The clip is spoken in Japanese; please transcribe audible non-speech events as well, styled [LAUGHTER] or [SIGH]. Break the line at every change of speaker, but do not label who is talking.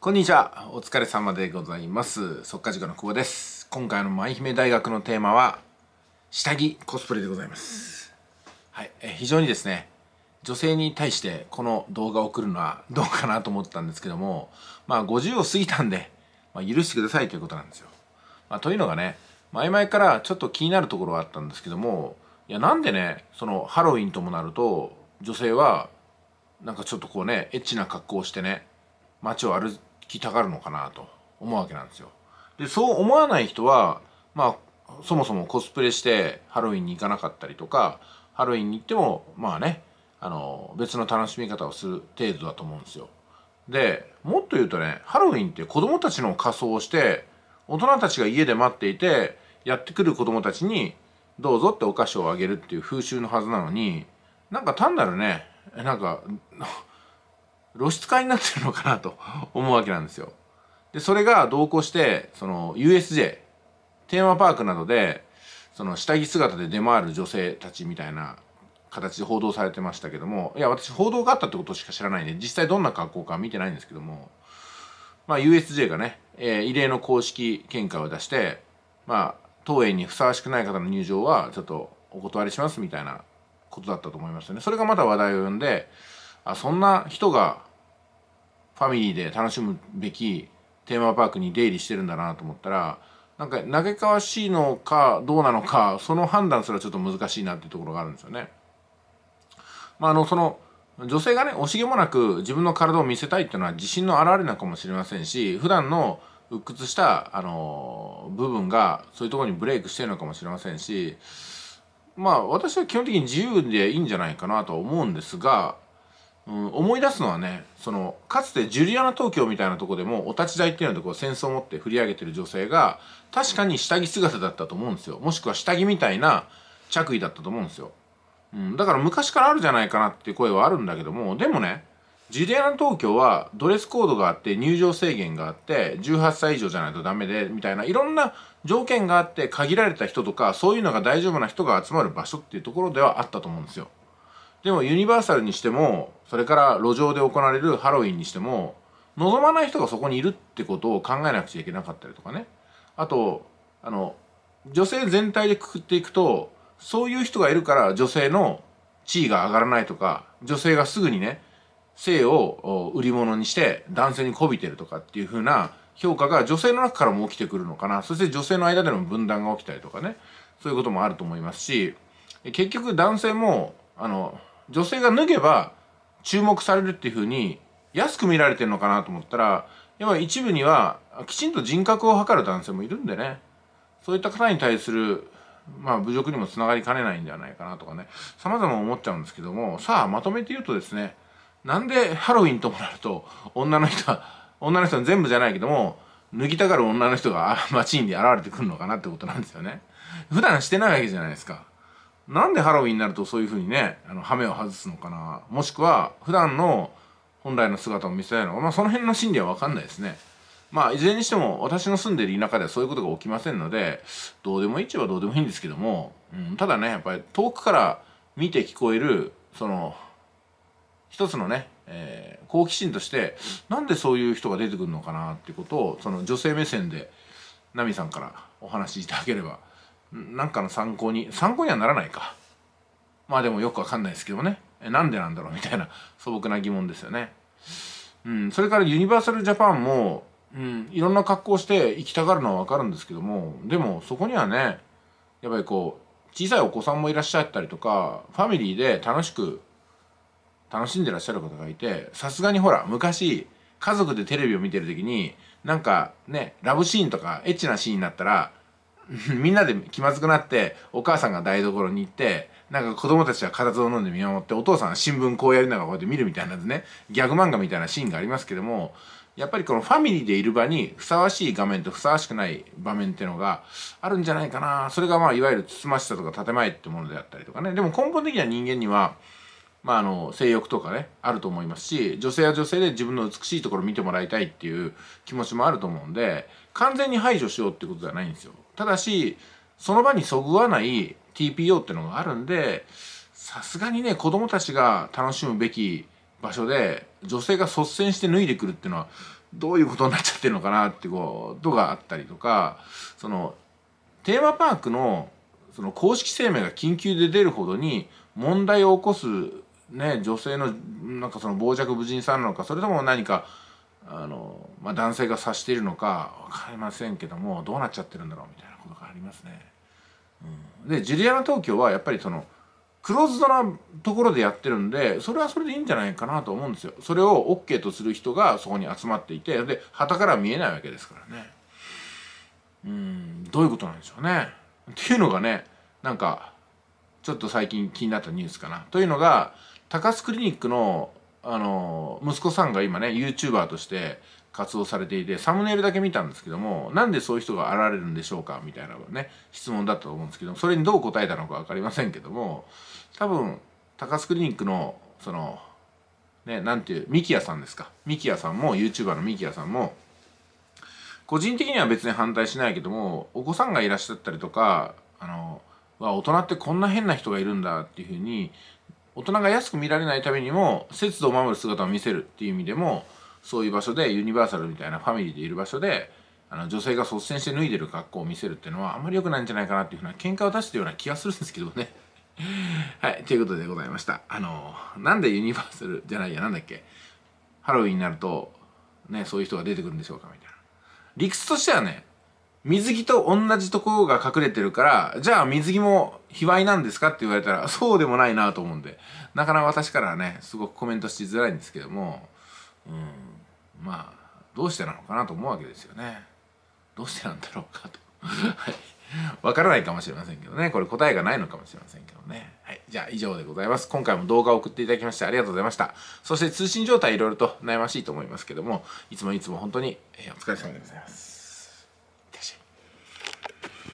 こんにちは。お疲れ様でございます。速稼塾の久保です。今回の舞姫大学のテーマは、下着コスプレでございます。はい。え非常にですね、女性に対してこの動画を送るのはどうかなと思ったんですけども、まあ50を過ぎたんで、まあ、許してくださいということなんですよ。まあ、というのがね、前々からちょっと気になるところはあったんですけども、いやなんでね、そのハロウィンともなると、女性は、なんかちょっとこうね、エッチな格好をしてね、街を歩きたがるのかなと思うわけなんですよ。でそう思わない人はまあそもそもコスプレしてハロウィンに行かなかったりとかハロウィンに行ってもまあねあの別の楽しみ方をする程度だと思うんですよ。でもっと言うとねハロウィンって子供たちの仮装をして大人たちが家で待っていてやってくる子供たちにどうぞってお菓子をあげるっていう風習のはずなのになんか単なるねなんか露出化になってるのかなと思うわけなんですよ。でそれが同行してその USJ テーマパークなどでその下着姿で出回る女性たちみたいな形で報道されてましたけどもいや私報道があったってことしか知らないんで実際どんな格好か見てないんですけども、まあ、USJ がね、えー、異例の公式見解を出して、まあ、当園にふさわしくない方の入場はちょっとお断りしますみたいなことだったと思いますよね。それがまた話題を呼んであそんな人がファミリーで楽しむべきテーマパークに出入りしてるんだなと思ったらなんかげかわしいのかどうなのかその判断すらちょっと難しいなっていうところがあるんですよね。まあ、あのその女性がね惜しげもなく自分の体を見せたいっていうのは自信の表れなのかもしれませんし普段の鬱屈したあの部分がそういうところにブレイクしてるのかもしれませんしまあ私は基本的に自由でいいんじゃないかなとは思うんですがうん、思い出すのはねそのかつてジュリアナ東京みたいなとこでもお立ち台っていうのでこう戦争を持って振り上げてる女性が確かに下着姿だったと思うんですよもしくは下着みたいな着衣だったと思うんですよ、うん、だから昔からあるじゃないかなっていう声はあるんだけどもでもねジュリアナ東京はドレスコードがあって入場制限があって18歳以上じゃないとダメでみたいないろんな条件があって限られた人とかそういうのが大丈夫な人が集まる場所っていうところではあったと思うんですよ。でもユニバーサルにしてもそれから路上で行われるハロウィンにしても望まない人がそこにいるってことを考えなくちゃいけなかったりとかねあとあの女性全体でくくっていくとそういう人がいるから女性の地位が上がらないとか女性がすぐにね性を売り物にして男性に媚びてるとかっていう風な評価が女性の中からも起きてくるのかなそして女性の間での分断が起きたりとかねそういうこともあると思いますし結局男性もあの女性が脱げば注目されるっていうふうに安く見られてるのかなと思ったらやっぱ一部にはきちんと人格を図る男性もいるんでねそういった方に対するまあ侮辱にもつながりかねないんではないかなとかね様々思っちゃうんですけどもさあまとめて言うとですねなんでハロウィンともなると女の人は女の人は全部じゃないけども脱ぎたがる女の人が街に現れてくるのかなってことなんですよね。普段してないわけじゃないですか。なんでハロウィンになるとそういうふうにねあの羽目を外すのかなもしくは普段の本来の姿を見せないのか、まあ、その辺の心理は分かんないですね。まあ、いずれにしても私の住んでいる田舎ではそういうことが起きませんのでどうでもいいっちゃどうでもいいんですけども、うん、ただねやっぱり遠くから見て聞こえるその一つのね、えー、好奇心としてなんでそういう人が出てくるのかなっていうことをその女性目線でナミさんからお話しいただければなんかの参考に参考にはならないかまあでもよくわかんないですけどねなんでなんだろうみたいな素朴な疑問ですよね、うん、それからユニバーサルジャパンも、うん、いろんな格好して行きたがるのはわかるんですけどもでもそこにはねやっぱりこう小さいお子さんもいらっしゃったりとかファミリーで楽しく楽しんでらっしゃる方がいてさすがにほら昔家族でテレビを見てる時になんかねラブシーンとかエッチなシーンになったら [LAUGHS] みんなで気まずくなってお母さんが台所に行ってなんか子供たちは固唾を飲んで見守ってお父さんは新聞こうやりながらこうやって見るみたいなねギャグ漫画みたいなシーンがありますけどもやっぱりこのファミリーでいる場にふさわしい画面とふさわしくない場面っていうのがあるんじゃないかなそれがまあいわゆるつつましさとか建前ってものであったりとかねでも根本的には人間にはまあ、あの性欲とかねあると思いますし女性は女性で自分の美しいところを見てもらいたいっていう気持ちもあると思うんで完全に排除しようってことじゃないんですよただしその場にそぐわない TPO ってのがあるんでさすがにね子供たちが楽しむべき場所で女性が率先して脱いでくるっていうのはどういうことになっちゃってるのかなってことがあったりとかそのテーマパークのその公式声明が緊急で出るほどに問題を起こす、ね、女性のなんかその傍若無人さんなのかそれとも何かあの、まあ、男性が察しているのか分かりませんけどもどうなっちゃってるんだろうみたいなことがありますね。うん、でジュリアナ東京はやっぱりそのクローズドなところでやってるんでそれはそれでいいんじゃないかなと思うんですよ。それを OK とする人がそこに集まっていてで旗から見えないわけですからね。うんどういうことなんでしょうね。っていうのがねなんかちょっと最近気になったニュースかな。というのが高須クリニックのあの息子さんが今ね YouTuber として活動されていてサムネイルだけ見たんですけどもなんでそういう人が現れるんでしょうかみたいなね質問だったと思うんですけどそれにどう答えたのか分かりませんけども多分高須クリニックのそのねなんていうミキヤさんですかミキヤさんも YouTuber のミキヤさんも個人的には別に反対しないけどもお子さんがいらっしゃったりとかあのは大人ってこんな変な人がいるんだっていうふうに大人が安く見られないためにも節度を守る姿を見せるっていう意味でもそういう場所でユニバーサルみたいなファミリーでいる場所であの女性が率先して脱いでる格好を見せるっていうのはあんまり良くないんじゃないかなっていうふうな喧嘩を出したような気がするんですけどね。[LAUGHS] はい、ということでございました。あの、なんでユニバーサルじゃないや、なんだっけ、ハロウィンになると、ね、そういう人が出てくるんでしょうかみたいな。理屈としてはね、水着と同じところが隠れてるから、じゃあ水着も卑猥なんですかって言われたらそうでもないなと思うんでなかなか私からはねすごくコメントしづらいんですけどもうんまあどうしてなのかなと思うわけですよねどうしてなんだろうかと [LAUGHS] はいわからないかもしれませんけどねこれ答えがないのかもしれませんけどねはいじゃあ以上でございます今回も動画を送っていただきましてありがとうございましたそして通信状態いろいろと悩ましいと思いますけどもいつもいつも本当に、えお疲れ様でございます